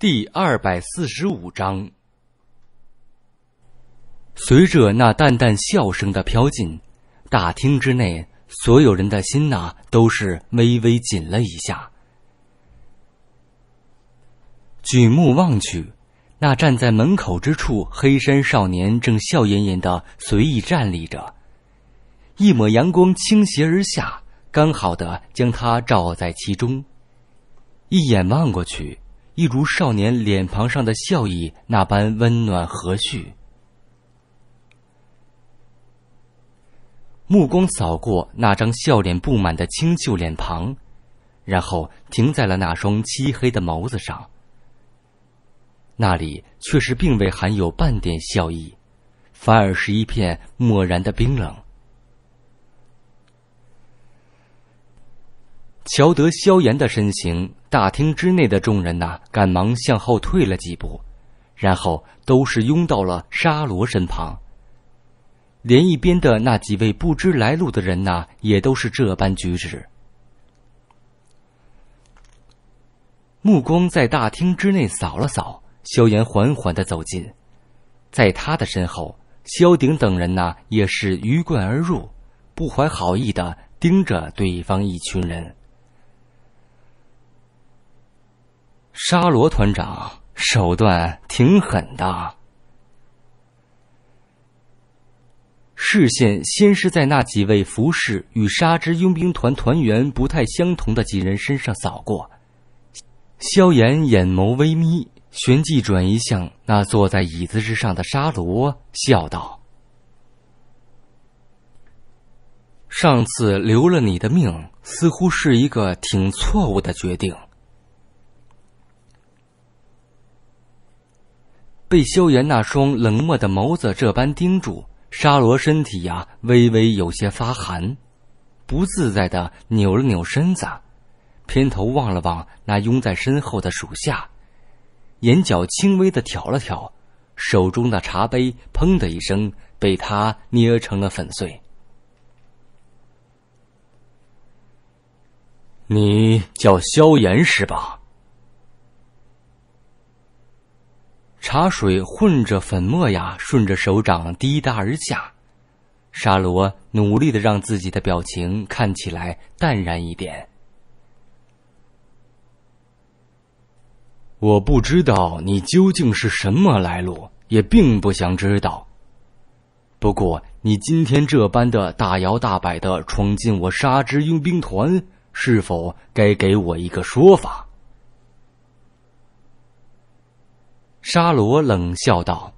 第二百四十五章，随着那淡淡笑声的飘进，大厅之内，所有人的心呐都是微微紧了一下。举目望去，那站在门口之处，黑山少年正笑吟吟的随意站立着，一抹阳光倾斜而下，刚好的将他照在其中。一眼望过去。一如少年脸庞上的笑意那般温暖和煦，目光扫过那张笑脸布满的清秀脸庞，然后停在了那双漆黑的眸子上。那里确实并未含有半点笑意，反而是一片漠然的冰冷。瞧得萧炎的身形，大厅之内的众人呐，赶忙向后退了几步，然后都是拥到了沙罗身旁。连一边的那几位不知来路的人呐，也都是这般举止。目光在大厅之内扫了扫，萧炎缓缓的走近，在他的身后，萧鼎等人呐，也是鱼贯而入，不怀好意的盯着对方一群人。沙罗团长手段挺狠的。视线先是在那几位服饰与沙之佣兵团团员不太相同的几人身上扫过，萧炎眼眸微眯，旋即转移向那坐在椅子之上的沙罗，笑道：“上次留了你的命，似乎是一个挺错误的决定。”被萧炎那双冷漠的眸子这般盯住，沙罗身体呀微微有些发寒，不自在的扭了扭身子，偏头望了望那拥在身后的属下，眼角轻微的挑了挑，手中的茶杯“砰”的一声被他捏成了粉碎。你叫萧炎是吧？茶水混着粉末呀，顺着手掌滴答而下。沙罗努力的让自己的表情看起来淡然一点。我不知道你究竟是什么来路，也并不想知道。不过你今天这般的大摇大摆的闯进我沙之佣兵团，是否该给我一个说法？沙罗冷笑道：“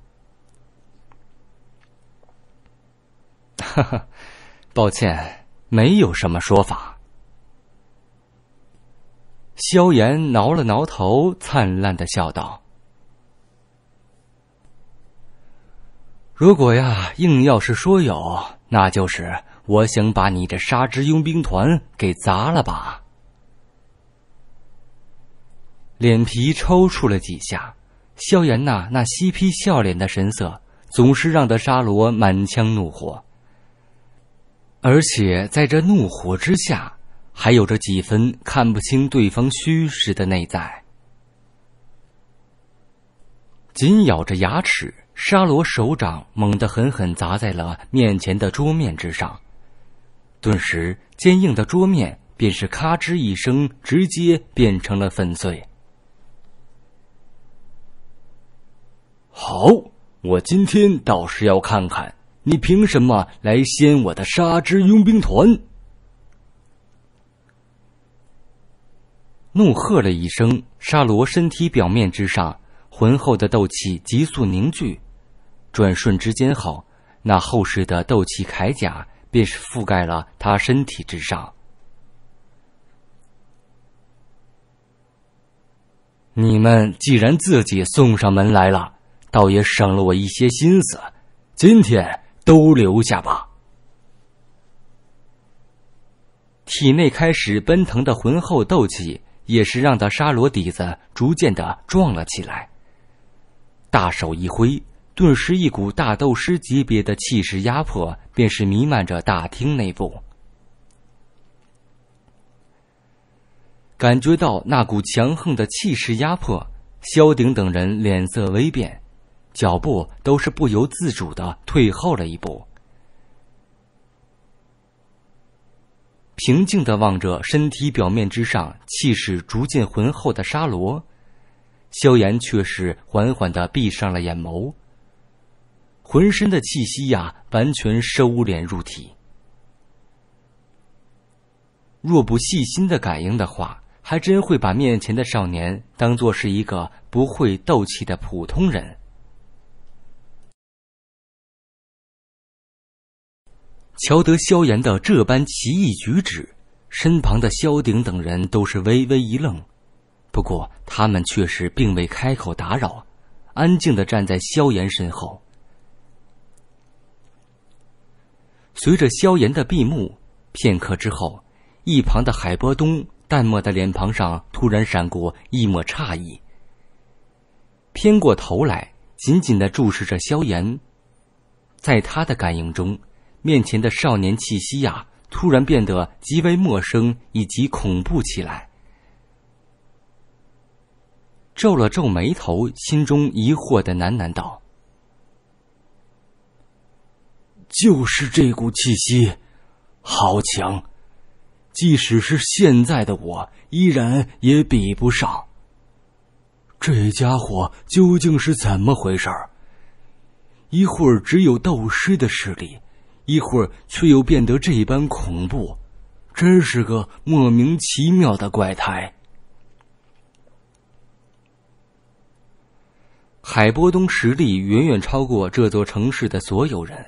哈哈，抱歉，没有什么说法。”萧炎挠了挠头，灿烂的笑道：“如果呀，硬要是说有，那就是我想把你这沙之佣兵团给砸了吧。”脸皮抽搐了几下。萧炎呐，那嬉皮笑脸的神色，总是让得沙罗满腔怒火。而且在这怒火之下，还有着几分看不清对方虚实的内在。紧咬着牙齿，沙罗手掌猛地狠狠砸在了面前的桌面之上，顿时坚硬的桌面便是咔吱一声，直接变成了粉碎。好，我今天倒是要看看你凭什么来掀我的沙之佣兵团！怒喝了一声，沙罗身体表面之上浑厚的斗气急速凝聚，转瞬之间，后那厚实的斗气铠甲便是覆盖了他身体之上。你们既然自己送上门来了。倒也省了我一些心思，今天都留下吧。体内开始奔腾的浑厚斗气，也是让他沙罗底子逐渐的壮了起来。大手一挥，顿时一股大斗师级别的气势压迫，便是弥漫着大厅内部。感觉到那股强横的气势压迫，萧鼎等人脸色微变。脚步都是不由自主的退后了一步，平静的望着身体表面之上气势逐渐浑厚的沙罗，萧炎却是缓缓的闭上了眼眸，浑身的气息呀完全收敛入体，若不细心的感应的话，还真会把面前的少年当做是一个不会斗气的普通人。瞧得萧炎的这般奇异举止，身旁的萧鼎等人都是微微一愣，不过他们却是并未开口打扰，安静的站在萧炎身后。随着萧炎的闭目，片刻之后，一旁的海波东淡漠的脸庞上突然闪过一抹诧异，偏过头来，紧紧的注视着萧炎，在他的感应中。面前的少年气息呀，突然变得极为陌生以及恐怖起来。皱了皱眉头，心中疑惑的喃喃道：“就是这股气息，好强！即使是现在的我，依然也比不上。这家伙究竟是怎么回事儿？一会儿只有斗师的势力。”一会儿却又变得这般恐怖，真是个莫名其妙的怪胎。海波东实力远远超过这座城市的所有人，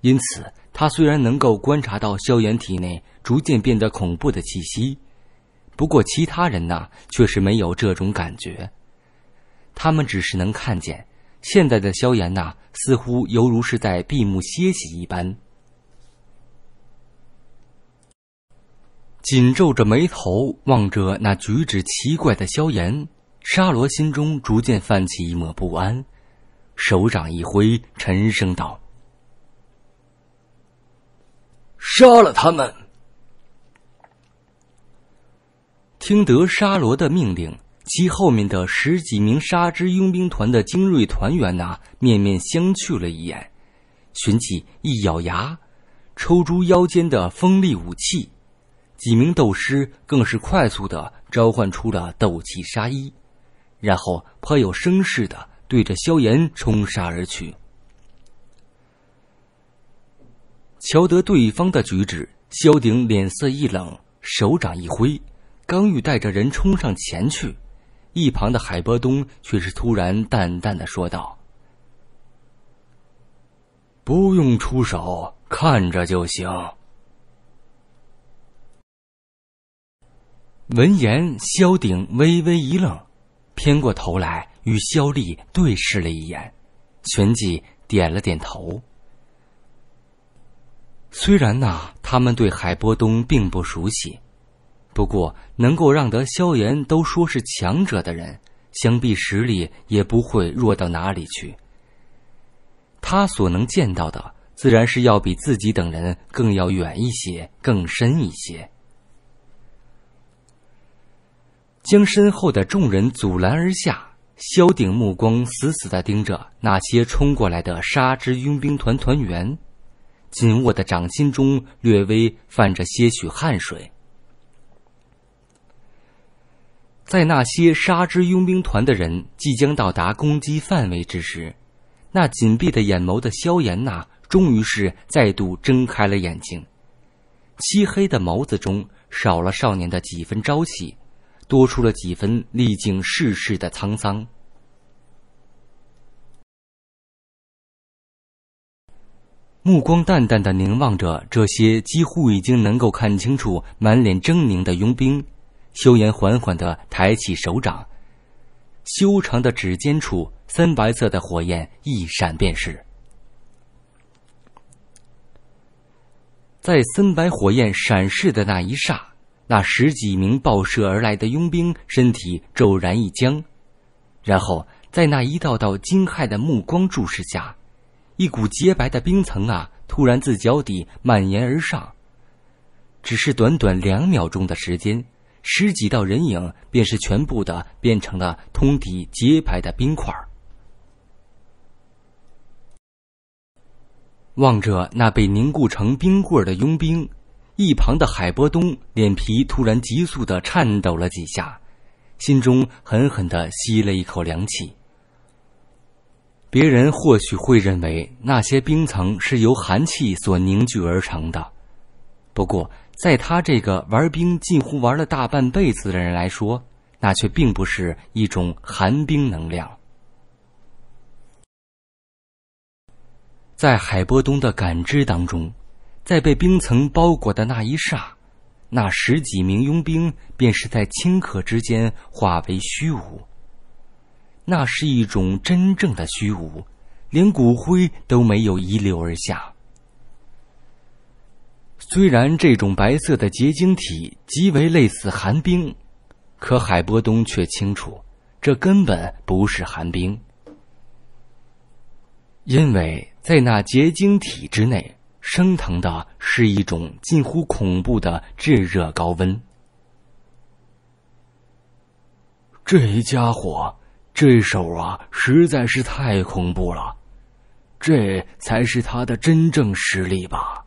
因此他虽然能够观察到萧炎体内逐渐变得恐怖的气息，不过其他人呢却是没有这种感觉，他们只是能看见现在的萧炎呐，似乎犹如是在闭目歇息一般。紧皱着眉头望着那举止奇怪的萧炎，沙罗心中逐渐泛起一抹不安。手掌一挥，沉声道：“杀了他们！”听得沙罗的命令，其后面的十几名沙之佣兵团的精锐团员呐，面面相觑了一眼，旋即一咬牙，抽出腰间的锋利武器。几名斗师更是快速的召唤出了斗气沙衣，然后颇有声势的对着萧炎冲杀而去。瞧得对方的举止，萧鼎脸色一冷，手掌一挥，刚欲带着人冲上前去，一旁的海波东却是突然淡淡的说道：“不用出手，看着就行。”闻言，萧鼎微微一愣，偏过头来与萧丽对视了一眼，旋即点了点头。虽然呐，他们对海波东并不熟悉，不过能够让得萧炎都说是强者的人，想必实力也不会弱到哪里去。他所能见到的，自然是要比自己等人更要远一些、更深一些。将身后的众人阻拦而下，萧鼎目光死死地盯着那些冲过来的沙之佣兵团团员，紧握的掌心中略微泛着些许汗水。在那些沙之佣兵团的人即将到达攻击范围之时，那紧闭的眼眸的萧炎呐，终于是再度睁开了眼睛，漆黑的眸子中少了少年的几分朝气。多出了几分历经世事的沧桑。目光淡淡的凝望着这些几乎已经能够看清楚满脸狰狞的佣兵，修言缓缓的抬起手掌，修长的指尖处，森白色的火焰一闪便逝。在森白火焰闪逝的那一霎。那十几名暴射而来的佣兵身体骤然一僵，然后在那一道道惊骇的目光注视下，一股洁白的冰层啊，突然自脚底蔓延而上。只是短短两秒钟的时间，十几道人影便是全部的变成了通体洁白的冰块。望着那被凝固成冰棍儿的佣兵。一旁的海波东脸皮突然急速的颤抖了几下，心中狠狠的吸了一口凉气。别人或许会认为那些冰层是由寒气所凝聚而成的，不过在他这个玩冰近乎玩了大半辈子的人来说，那却并不是一种寒冰能量。在海波东的感知当中。在被冰层包裹的那一刹，那十几名佣兵便是在顷刻之间化为虚无。那是一种真正的虚无，连骨灰都没有遗留而下。虽然这种白色的结晶体极为类似寒冰，可海波东却清楚，这根本不是寒冰，因为在那结晶体之内。升腾的是一种近乎恐怖的炙热高温。这家伙这手啊，实在是太恐怖了，这才是他的真正实力吧？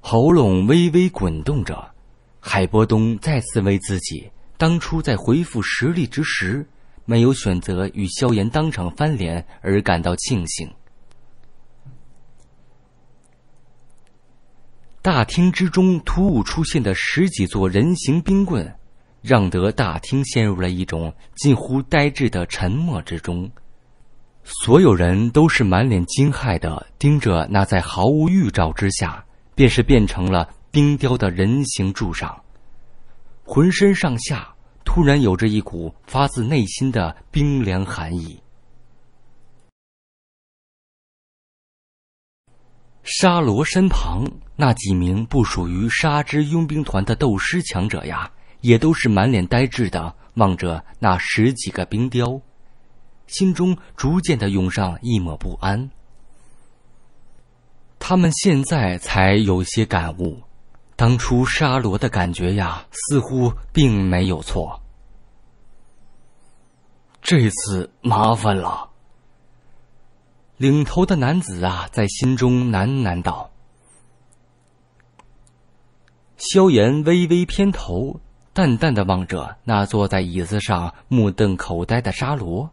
喉咙微微滚动着，海波东再次为自己当初在恢复实力之时没有选择与萧炎当场翻脸而感到庆幸。大厅之中突兀出现的十几座人形冰棍，让得大厅陷入了一种近乎呆滞的沉默之中。所有人都是满脸惊骇的盯着那在毫无预兆之下便是变成了冰雕的人形柱上，浑身上下突然有着一股发自内心的冰凉寒意。沙罗身旁那几名不属于沙之佣兵团的斗师强者呀，也都是满脸呆滞的望着那十几个冰雕，心中逐渐的涌上一抹不安。他们现在才有些感悟，当初沙罗的感觉呀，似乎并没有错。这次麻烦了。领头的男子啊，在心中喃喃道：“萧炎微微偏头，淡淡的望着那坐在椅子上目瞪口呆的沙罗，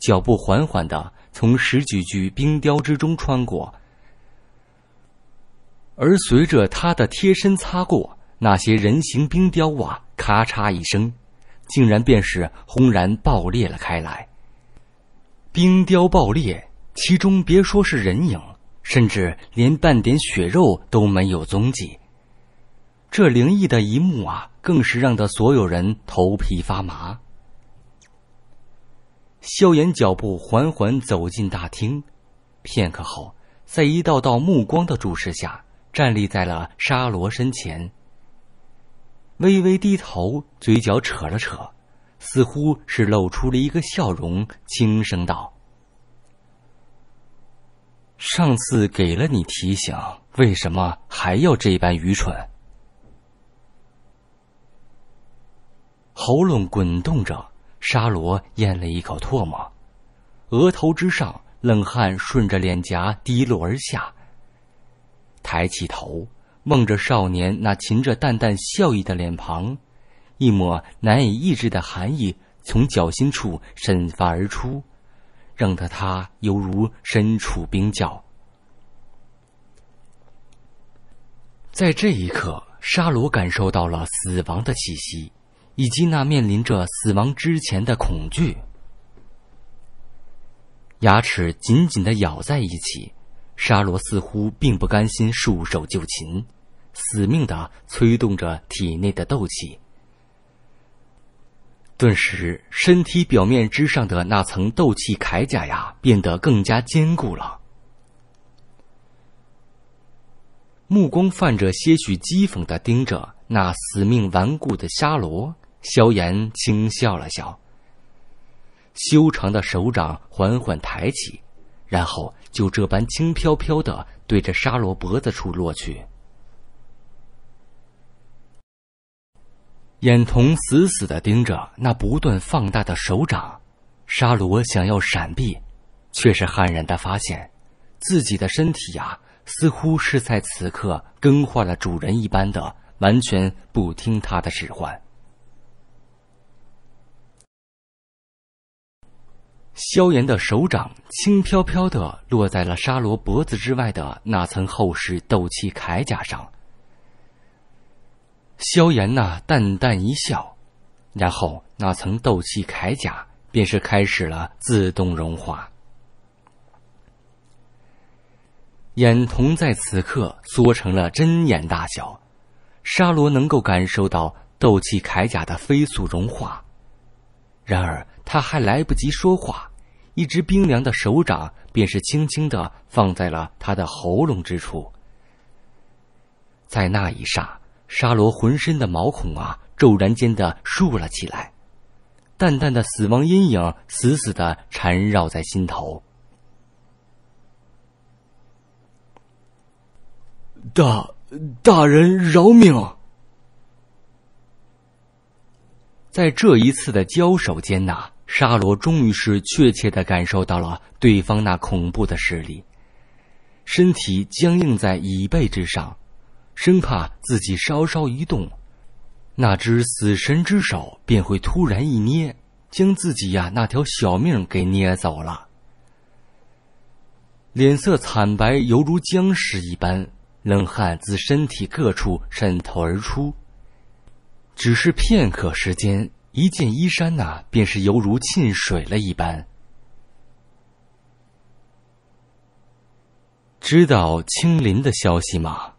脚步缓缓的从十几具冰雕之中穿过。而随着他的贴身擦过，那些人形冰雕啊，咔嚓一声，竟然便是轰然爆裂了开来。冰雕爆裂。”其中，别说是人影，甚至连半点血肉都没有踪迹。这灵异的一幕啊，更是让得所有人头皮发麻。萧炎脚步缓缓走进大厅，片刻后，在一道道目光的注视下，站立在了沙罗身前，微微低头，嘴角扯了扯，似乎是露出了一个笑容，轻声道。上次给了你提醒，为什么还要这般愚蠢？喉咙滚动着，沙罗咽了一口唾沫，额头之上冷汗顺着脸颊滴落而下。抬起头，望着少年那噙着淡淡笑意的脸庞，一抹难以抑制的寒意从脚心处渗发而出。冷得他犹如身处冰窖，在这一刻，沙罗感受到了死亡的气息，以及那面临着死亡之前的恐惧。牙齿紧紧的咬在一起，沙罗似乎并不甘心束手就擒，死命的催动着体内的斗气。顿时，身体表面之上的那层斗气铠甲呀，变得更加坚固了。目光泛着些许讥讽的盯着那死命顽固的沙罗，萧炎轻笑了笑。修长的手掌缓缓抬起，然后就这般轻飘飘的对着沙罗脖子处落去。眼瞳死死的盯着那不断放大的手掌，沙罗想要闪避，却是骇然的发现，自己的身体啊，似乎是在此刻更换了主人一般的，完全不听他的使唤。萧炎的手掌轻飘飘的落在了沙罗脖子之外的那层厚实斗气铠甲上。萧炎那淡淡一笑，然后那层斗气铠甲便是开始了自动融化。眼瞳在此刻缩成了针眼大小，沙罗能够感受到斗气铠甲的飞速融化。然而他还来不及说话，一只冰凉的手掌便是轻轻的放在了他的喉咙之处。在那一刹。沙罗浑身的毛孔啊，骤然间的竖了起来，淡淡的死亡阴影死死的缠绕在心头。大，大人饶命！在这一次的交手间呐，沙罗终于是确切的感受到了对方那恐怖的实力，身体僵硬在椅背之上。生怕自己稍稍一动，那只死神之手便会突然一捏，将自己呀那条小命给捏走了。脸色惨白，犹如僵尸一般，冷汗自身体各处渗透而出。只是片刻时间，一件衣衫呐，便是犹如沁水了一般。知道青林的消息吗？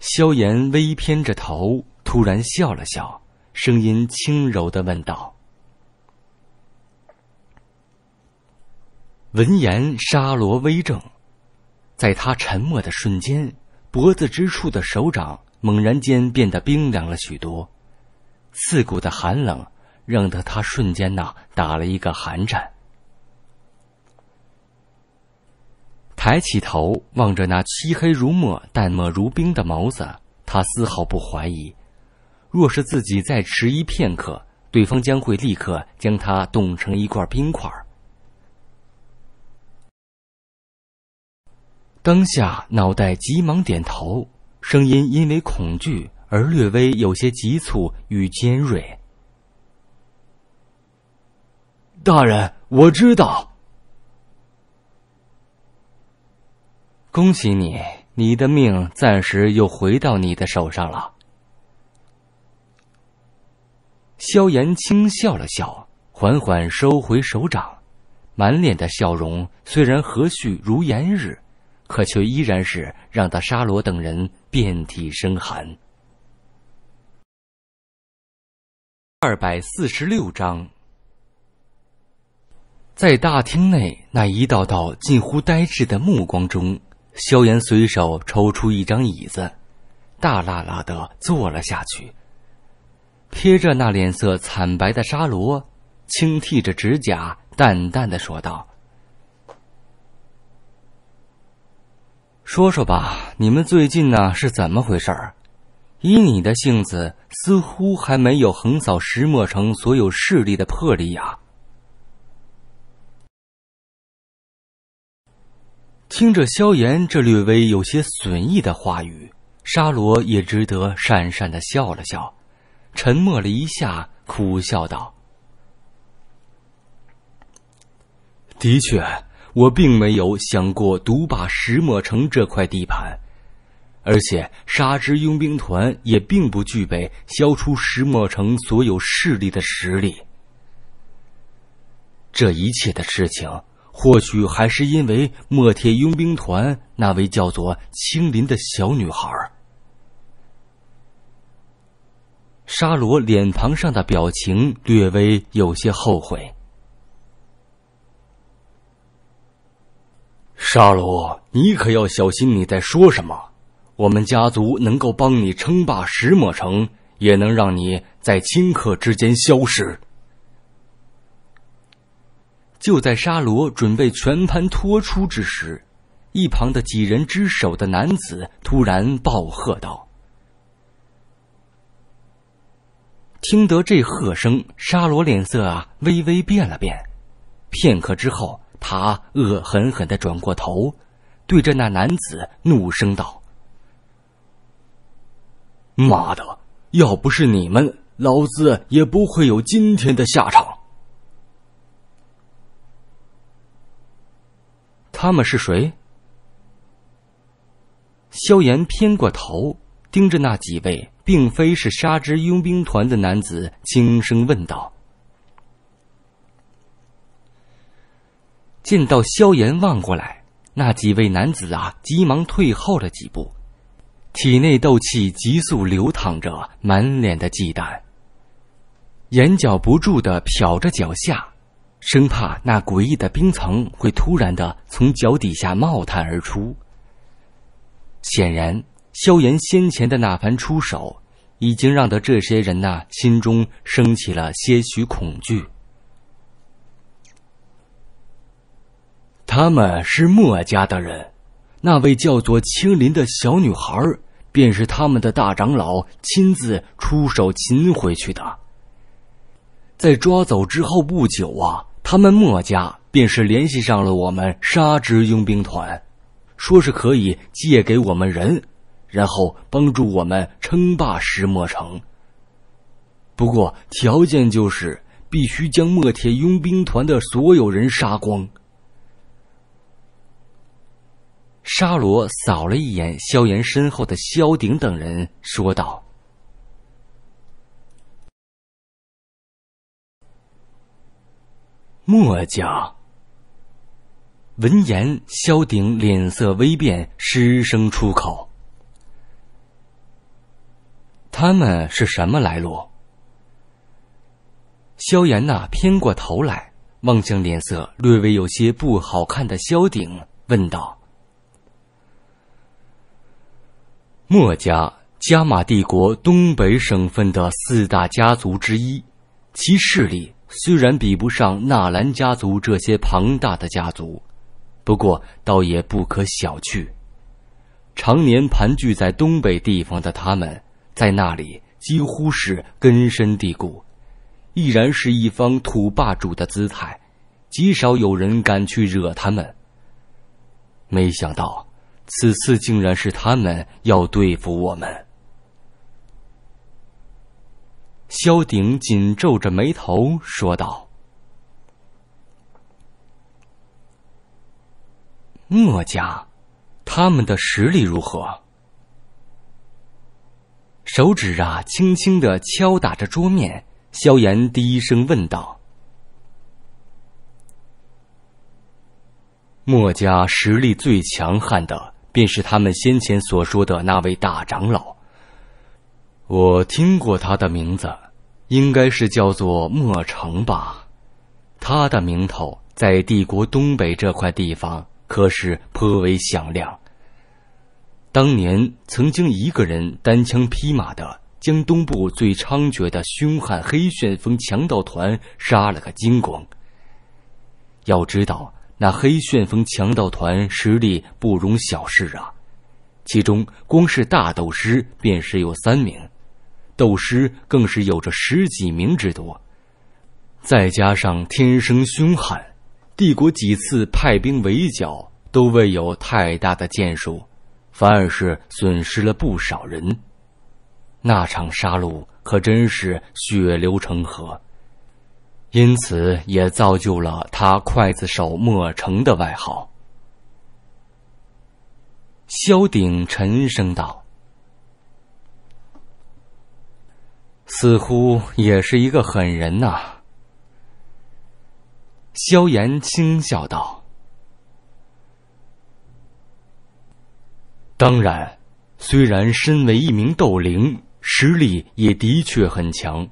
萧炎微偏着头，突然笑了笑，声音轻柔的问道：“闻言，沙罗微怔，在他沉默的瞬间，脖子之处的手掌猛然间变得冰凉了许多，刺骨的寒冷，让得他瞬间呐打了一个寒颤。”抬起头，望着那漆黑如墨、淡漠如冰的眸子，他丝毫不怀疑，若是自己再迟疑片刻，对方将会立刻将他冻成一块冰块。当下脑袋急忙点头，声音因为恐惧而略微有些急促与尖锐：“大人，我知道。”恭喜你，你的命暂时又回到你的手上了。萧炎轻笑了笑，缓缓收回手掌，满脸的笑容虽然和煦如炎日，可却依然是让他沙罗等人遍体生寒。二百四十六章，在大厅内那一道道近乎呆滞的目光中。萧炎随手抽出一张椅子，大拉拉的坐了下去。瞥着那脸色惨白的沙罗，轻剔着指甲，淡淡的说道：“说说吧，你们最近呢是怎么回事？以你的性子，似乎还没有横扫石墨城所有势力的魄力啊。”听着萧炎这略微有些损意的话语，沙罗也只得讪讪的笑了笑，沉默了一下，苦笑道：“的确，我并没有想过独霸石墨城这块地盘，而且沙之佣兵团也并不具备消除石墨城所有势力的实力。这一切的事情。”或许还是因为墨铁佣兵团那位叫做青林的小女孩。沙罗脸庞上的表情略微有些后悔。沙罗，你可要小心你在说什么。我们家族能够帮你称霸石墨城，也能让你在顷刻之间消失。就在沙罗准备全盘托出之时，一旁的几人之首的男子突然暴喝道：“听得这喝声，沙罗脸色啊微微变了变。片刻之后，他恶狠狠的转过头，对着那男子怒声道：‘妈的！要不是你们，老子也不会有今天的下场。’”他们是谁？萧炎偏过头，盯着那几位并非是沙之佣兵团的男子，轻声问道。见到萧炎望过来，那几位男子啊，急忙退后了几步，体内斗气急速流淌着，满脸的忌惮，眼角不住的瞟着脚下。生怕那诡异的冰层会突然的从脚底下冒探而出。显然，萧炎先前的那番出手，已经让得这些人呐心中升起了些许恐惧。他们是墨家的人，那位叫做青林的小女孩儿，便是他们的大长老亲自出手擒回去的。在抓走之后不久啊。他们墨家便是联系上了我们沙之佣兵团，说是可以借给我们人，然后帮助我们称霸石墨城。不过条件就是必须将墨铁佣兵团的所有人杀光。沙罗扫了一眼萧炎身后的萧鼎等人，说道。墨家。闻言，萧鼎脸色微变，失声出口：“他们是什么来路？”萧炎那偏过头来，望向脸色略微有些不好看的萧鼎，问道：“墨家，加玛帝国东北省份的四大家族之一，其势力。”虽然比不上纳兰家族这些庞大的家族，不过倒也不可小觑。常年盘踞在东北地方的他们，在那里几乎是根深蒂固，依然是一方土霸主的姿态，极少有人敢去惹他们。没想到，此次竟然是他们要对付我们。萧鼎紧皱着眉头说道：“墨家，他们的实力如何？”手指啊，轻轻的敲打着桌面。萧炎低声问道：“墨家实力最强悍的，便是他们先前所说的那位大长老。”我听过他的名字，应该是叫做莫城吧。他的名头在帝国东北这块地方可是颇为响亮。当年曾经一个人单枪匹马的将东部最猖獗的凶悍黑旋风强盗团杀了个精光。要知道那黑旋风强盗团实力不容小视啊，其中光是大斗师便是有三名。斗师更是有着十几名之多，再加上天生凶悍，帝国几次派兵围剿都未有太大的建树，反而是损失了不少人。那场杀戮可真是血流成河，因此也造就了他刽子手莫成的外号。萧鼎沉声道。似乎也是一个狠人呐。”萧炎轻笑道。“当然，虽然身为一名斗灵，实力也的确很强，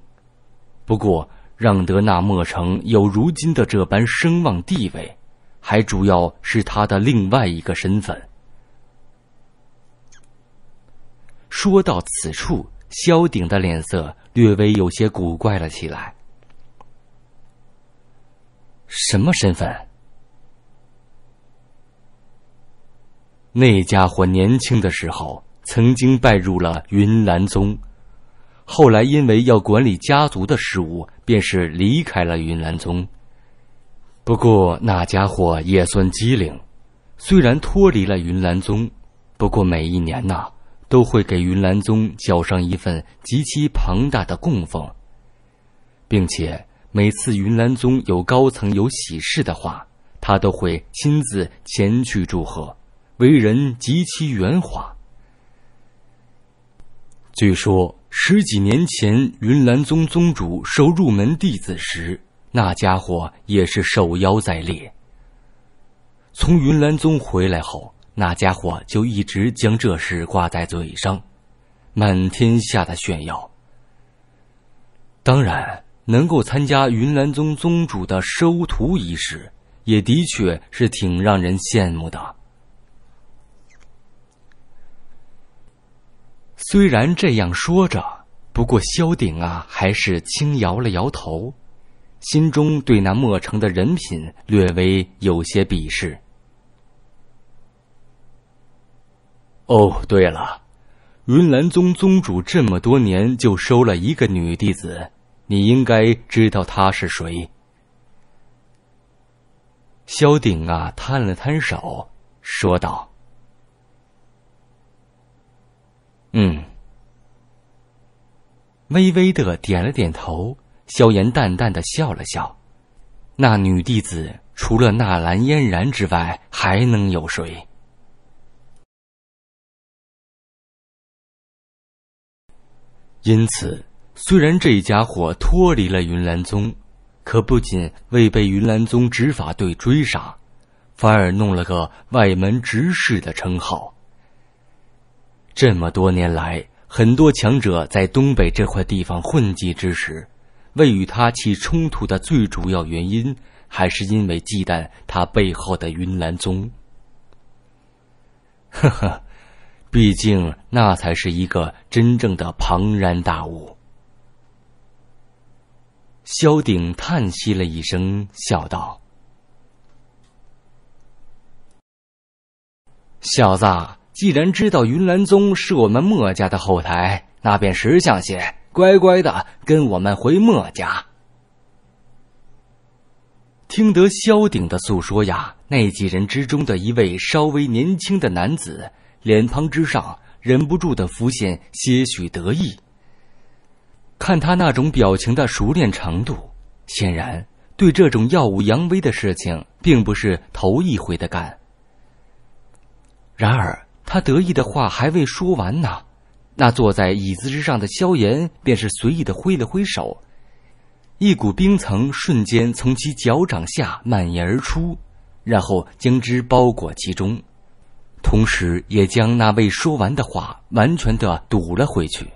不过让得那莫城有如今的这般声望地位，还主要是他的另外一个身份。”说到此处，萧鼎的脸色。略微有些古怪了起来。什么身份？那家伙年轻的时候曾经拜入了云岚宗，后来因为要管理家族的事务，便是离开了云岚宗。不过那家伙也算机灵，虽然脱离了云岚宗，不过每一年呐。都会给云兰宗缴上一份极其庞大的供奉，并且每次云兰宗有高层有喜事的话，他都会亲自前去祝贺，为人极其圆滑。据说十几年前云兰宗宗主收入门弟子时，那家伙也是受邀在列。从云兰宗回来后。那家伙就一直将这事挂在嘴上，满天下的炫耀。当然，能够参加云兰宗宗主的收徒仪式，也的确是挺让人羡慕的。虽然这样说着，不过萧鼎啊，还是轻摇了摇头，心中对那莫城的人品略微有些鄙视。哦，对了，云岚宗宗主这么多年就收了一个女弟子，你应该知道她是谁。萧鼎啊，摊了摊手，说道：“嗯。”微微的点了点头，萧炎淡淡的笑了笑。那女弟子除了纳兰嫣然之外，还能有谁？因此，虽然这家伙脱离了云兰宗，可不仅未被云兰宗执法队追杀，反而弄了个外门执事的称号。这么多年来，很多强者在东北这块地方混迹之时，未与他起冲突的最主要原因，还是因为忌惮他背后的云兰宗。呵呵。毕竟，那才是一个真正的庞然大物。萧鼎叹息了一声，笑道：“小子，既然知道云岚宗是我们墨家的后台，那便识相些，乖乖的跟我们回墨家。”听得萧鼎的诉说呀，那几人之中的一位稍微年轻的男子。脸庞之上忍不住的浮现些许得意。看他那种表情的熟练程度，显然对这种耀武扬威的事情并不是头一回的干。然而他得意的话还未说完呢，那坐在椅子之上的萧炎便是随意的挥了挥手，一股冰层瞬间从其脚掌下蔓延而出，然后将之包裹其中。同时，也将那未说完的话完全的堵了回去。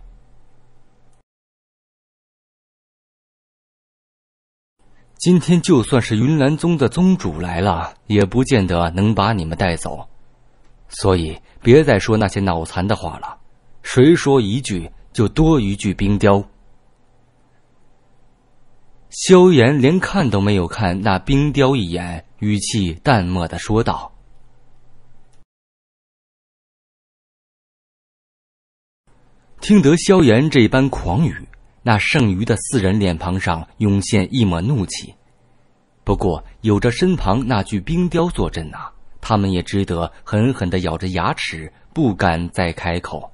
今天就算是云岚宗的宗主来了，也不见得能把你们带走，所以别再说那些脑残的话了。谁说一句，就多一句冰雕。萧炎连看都没有看那冰雕一眼，语气淡漠的说道。听得萧炎这般狂语，那剩余的四人脸庞上涌现一抹怒气。不过，有着身旁那具冰雕坐镇呐，他们也只得狠狠的咬着牙齿，不敢再开口。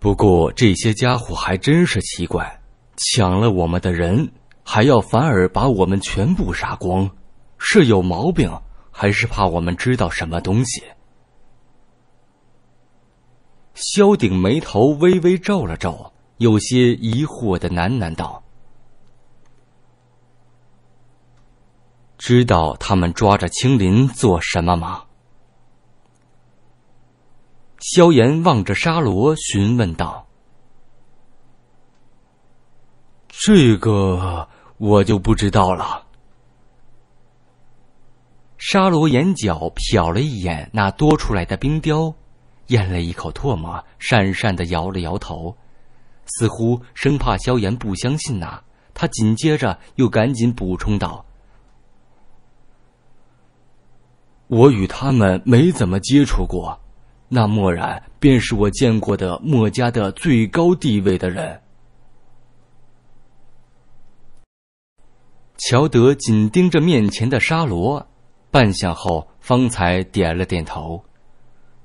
不过，这些家伙还真是奇怪，抢了我们的人，还要反而把我们全部杀光，是有毛病，还是怕我们知道什么东西？萧鼎眉头微微皱了皱，有些疑惑的喃喃道：“知道他们抓着青林做什么吗？”萧炎望着沙罗询问道：“这个我就不知道了。”沙罗眼角瞟了一眼那多出来的冰雕。咽了一口唾沫，讪讪的摇了摇头，似乎生怕萧炎不相信呐。他紧接着又赶紧补充道：“我与他们没怎么接触过，那墨染便是我见过的墨家的最高地位的人。”乔德紧盯着面前的沙罗，半晌后方才点了点头。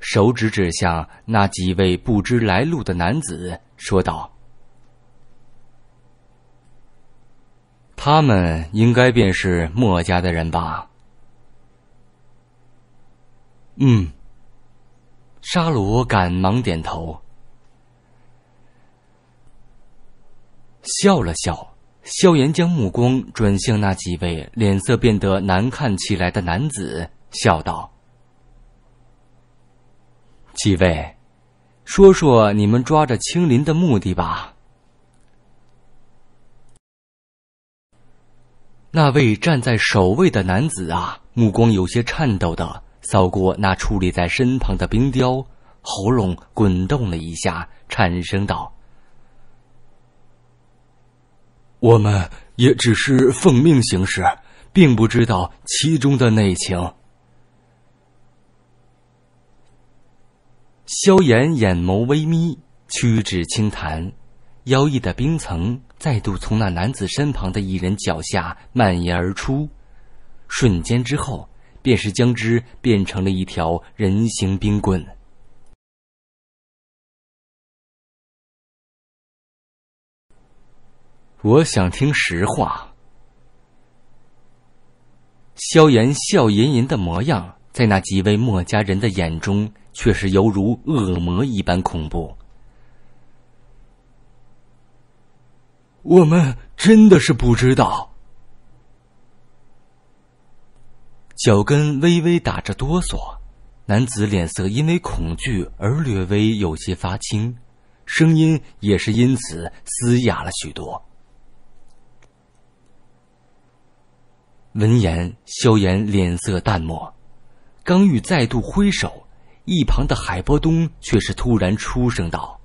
手指指向那几位不知来路的男子，说道：“他们应该便是墨家的人吧？”嗯，沙罗赶忙点头，笑了笑。萧炎将目光转向那几位脸色变得难看起来的男子，笑道。几位，说说你们抓着青林的目的吧。那位站在首位的男子啊，目光有些颤抖的扫过那矗立在身旁的冰雕，喉咙滚动了一下，颤声道：“我们也只是奉命行事，并不知道其中的内情。”萧炎眼眸微眯，屈指轻弹，妖异的冰层再度从那男子身旁的一人脚下蔓延而出，瞬间之后，便是将之变成了一条人形冰棍。我想听实话。萧炎笑吟吟的模样，在那几位墨家人的眼中。却是犹如恶魔一般恐怖。我们真的是不知道。脚跟微微打着哆嗦，男子脸色因为恐惧而略微有些发青，声音也是因此嘶哑了许多。闻言，萧炎脸色淡漠，刚欲再度挥手。一旁的海波东却是突然出声道：“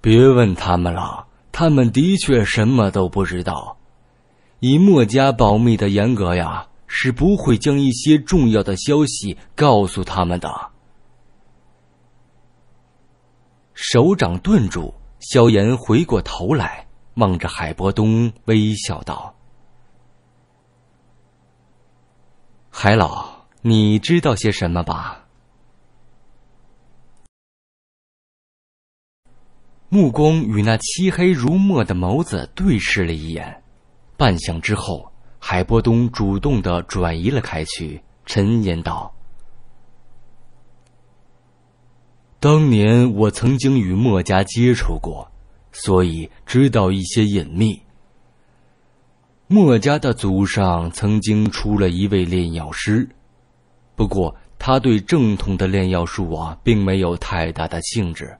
别问他们了，他们的确什么都不知道。以墨家保密的严格呀，是不会将一些重要的消息告诉他们的。”手掌顿住，萧炎回过头来，望着海波东微笑道：“海老。”你知道些什么吧？目光与那漆黑如墨的眸子对视了一眼，半晌之后，海波东主动的转移了开去，沉吟道：“当年我曾经与墨家接触过，所以知道一些隐秘。墨家的祖上曾经出了一位炼药师。”不过，他对正统的炼药术啊，并没有太大的兴致，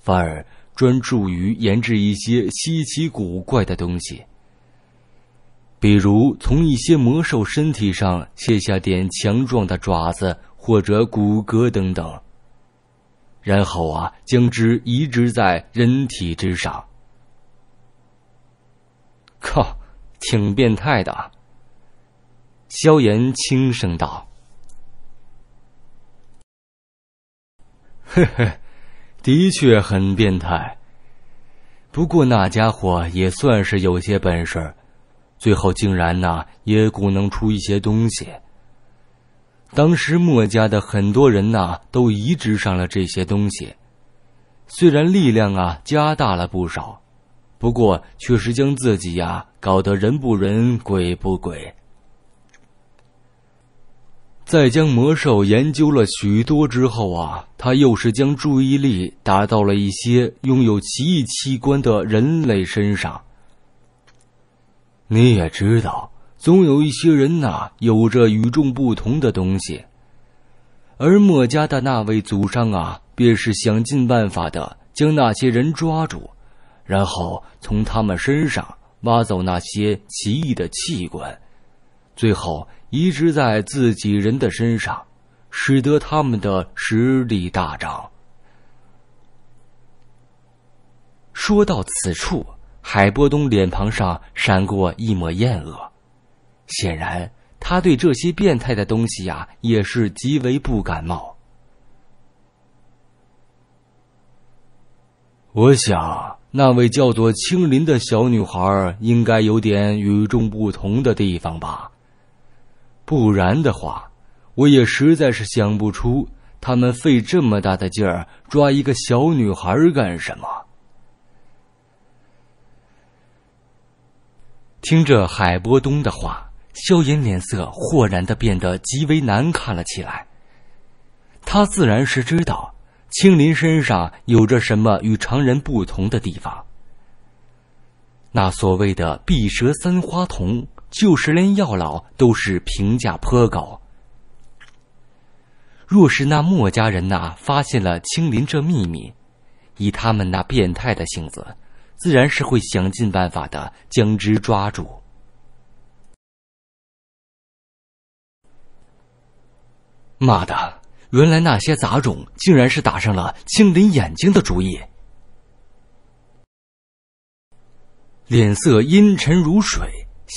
反而专注于研制一些稀奇古怪的东西。比如，从一些魔兽身体上卸下点强壮的爪子或者骨骼等等，然后啊，将之移植在人体之上。靠，挺变态的。萧炎轻声道。嘿嘿，的确很变态。不过那家伙也算是有些本事，最后竟然呢也鼓弄出一些东西。当时墨家的很多人呐都移植上了这些东西，虽然力量啊加大了不少，不过确实将自己呀搞得人不人鬼不鬼。在将魔兽研究了许多之后啊，他又是将注意力打到了一些拥有奇异器官的人类身上。你也知道，总有一些人呐，有着与众不同的东西。而墨家的那位祖上啊，便是想尽办法的将那些人抓住，然后从他们身上挖走那些奇异的器官。最后移植在自己人的身上，使得他们的实力大涨。说到此处，海波东脸庞上闪过一抹厌恶，显然他对这些变态的东西呀也是极为不感冒。我想，那位叫做青林的小女孩应该有点与众不同的地方吧。不然的话，我也实在是想不出他们费这么大的劲儿抓一个小女孩干什么。听着海波东的话，萧炎脸色豁然的变得极为难看了起来。他自然是知道青林身上有着什么与常人不同的地方，那所谓的碧蛇三花瞳。就是连药老都是评价颇高。若是那墨家人呐发现了青林这秘密，以他们那变态的性子，自然是会想尽办法的将之抓住。妈的！原来那些杂种竟然是打上了青林眼睛的主意，脸色阴沉如水。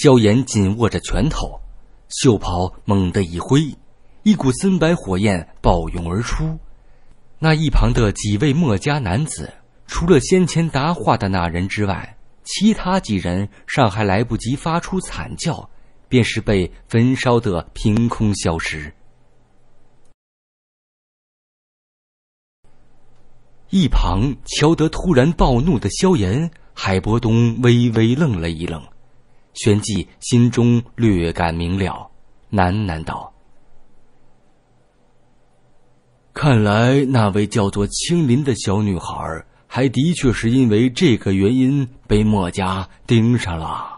萧炎紧握着拳头，袖袍猛地一挥，一股森白火焰暴涌而出。那一旁的几位墨家男子，除了先前答话的那人之外，其他几人尚还来不及发出惨叫，便是被焚烧的凭空消失。一旁瞧得突然暴怒的萧炎，海波东微微愣了一愣。旋即心中略感明了，喃喃道：“看来那位叫做青林的小女孩，还的确是因为这个原因被墨家盯上了。”